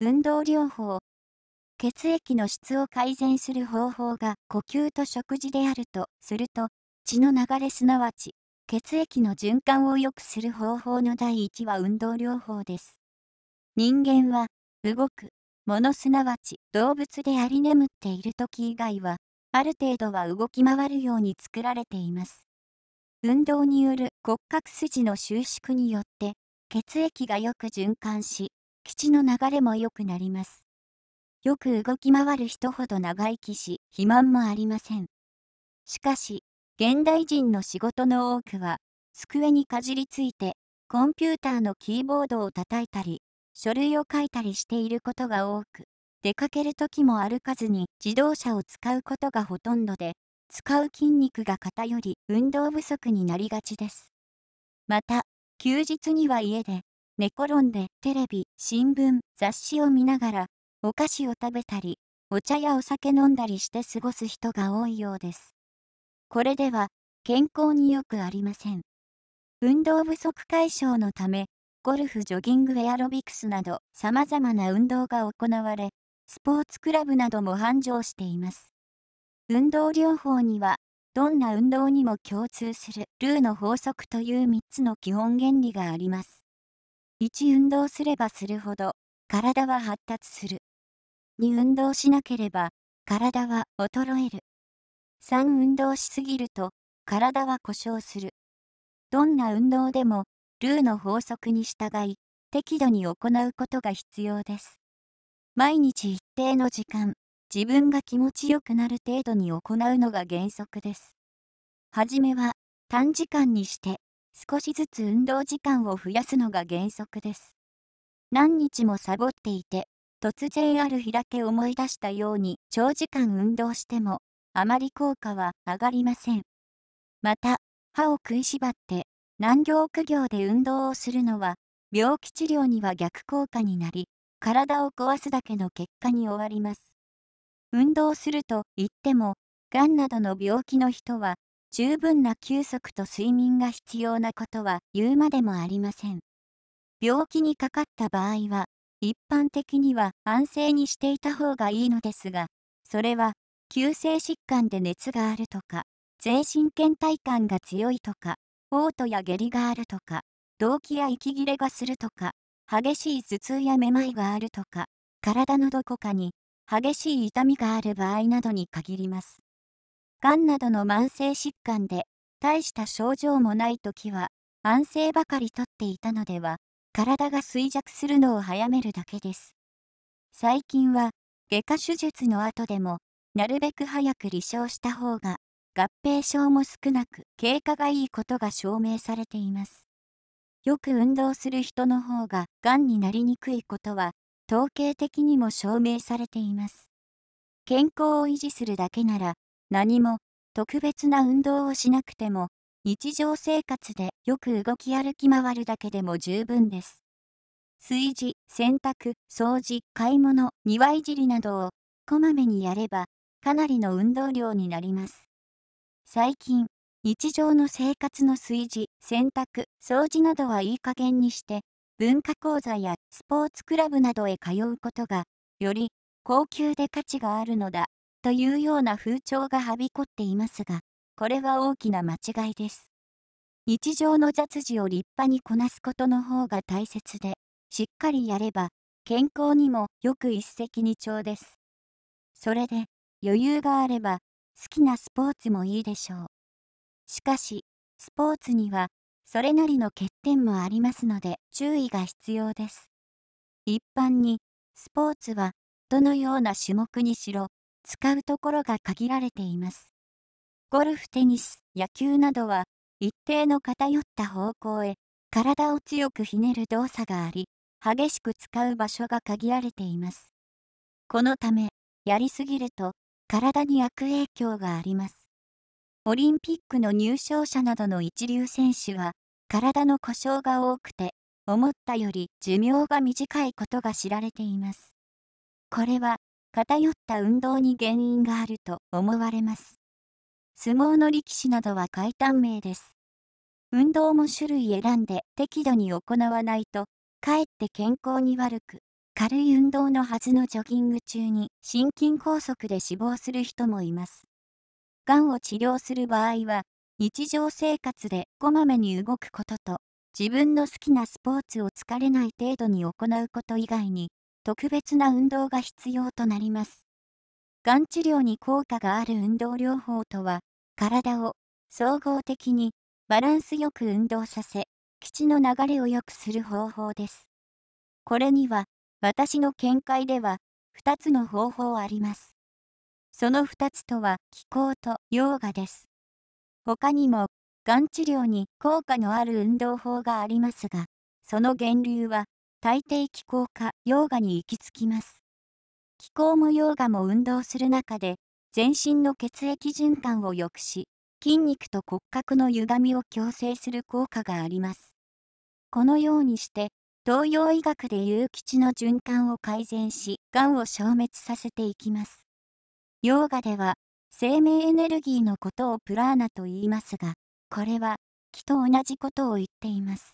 運動療法。血液の質を改善する方法が呼吸と食事であるとすると、血の流れすなわち、血液の循環を良くする方法の第1は運動療法です。人間は、動く、ものすなわち動物であり眠っている時以外は、ある程度は動き回るように作られています。運動による骨格筋の収縮によって、血液がよく循環し、吉の流れも良くなります。よく動き回る人ほど長生きし、肥満もありません。しかし、現代人の仕事の多くは、机にかじりついて、コンピューターのキーボードを叩いたり、書類を書いたりしていることが多く、出かける時も歩かずに自動車を使うことがほとんどで、使う筋肉が偏り運動不足になりがちです。また、休日には家で寝転んでテレビ、新聞、雑誌を見ながら、お菓子を食べたり、お茶やお酒飲んだりして過ごす人が多いようです。これでは、健康によくありません。運動不足解消のため、ゴルフ、ジョギング、エアロビクスなど、様々な運動が行われ、スポーツクラブなども繁盛しています。運動療法には、どんな運動にも共通するルーの法則という3つの基本原理があります。1運動すればするほど体は発達する2運動しなければ体は衰える3運動しすぎると体は故障するどんな運動でもルーの法則に従い適度に行うことが必要です毎日一定の時間自分が気持ちよくなる程度に行うのが原則ですはじめは短時間にして少しずつ運動時間を増やすのが原則です。何日もサボっていて、突然ある日だけ思い出したように長時間運動しても、あまり効果は上がりません。また、歯を食いしばって、難行苦行で運動をするのは、病気治療には逆効果になり、体を壊すだけの結果に終わります。運動すると言っても、がんなどの病気の人は十分な休息と睡眠が必要なことは言うまでもありません。病気にかかった場合は、一般的には安静にしていた方がいいのですが、それは、急性疾患で熱があるとか、全身倦怠感が強いとか、嘔吐や下痢があるとか、動悸や息切れがするとか、激しい頭痛やめまいがあるとか、体のどこかに激しい痛みがある場合などに限ります。がんなどの慢性疾患で大した症状もない時は安静ばかりとっていたのでは体が衰弱するのを早めるだけです最近は外科手術の後でもなるべく早く離床した方が合併症も少なく経過がいいことが証明されていますよく運動する人の方ががんになりにくいことは統計的にも証明されています健康を維持するだけなら何も特別な運動をしなくても、日常生活でよく動き歩き回るだけでも十分です。炊事、洗濯、掃除、買い物、庭いじりなどをこまめにやれば、かなりの運動量になります。最近、日常の生活の炊事、洗濯、掃除などはいい加減にして、文化講座やスポーツクラブなどへ通うことが、より高級で価値があるのだ。というような風潮がはびこっていますが、これは大きな間違いです。日常の雑事を立派にこなすことの方が大切で、しっかりやれば、健康にもよく一石二鳥です。それで、余裕があれば、好きなスポーツもいいでしょう。しかし、スポーツには、それなりの欠点もありますので、注意が必要です。一般に、スポーツは、どのような種目にしろ、使うところが限られています。ゴルフ、テニス、野球などは、一定の偏った方向へ、体を強くひねる動作があり、激しく使う場所が限られています。このため、やりすぎると、体に悪影響があります。オリンピックの入賞者などの一流選手は、体の故障が多くて、思ったより寿命が短いことが知られています。これは、偏った運動に原因があると思われます。相撲の力士などは階段名です。運動も種類選んで適度に行わないと、かえって健康に悪く、軽い運動のはずのジョギング中に心筋梗塞で死亡する人もいます。がんを治療する場合は、日常生活でこまめに動くことと、自分の好きなスポーツを疲れない程度に行うこと以外に、特別な運動が必要となります。がん治療に効果がある運動療法とは、体を総合的にバランスよく運動させ、基地の流れを良くする方法です。これには、私の見解では、2つの方法あります。その2つとは、気候とヨガです。他にも、がん治療に効果のある運動法がありますが、その源流は、大抵気候ヨーガに行き着きます。気候も溶岩も運動する中で、全身の血液循環を良くし、筋肉と骨格の歪みを矯正する効果があります。このようにして、東洋医学で有機地の循環を改善し、がんを消滅させていきます。ヨガでは、生命エネルギーのことをプラーナと言いますが、これは、気と同じことを言っています。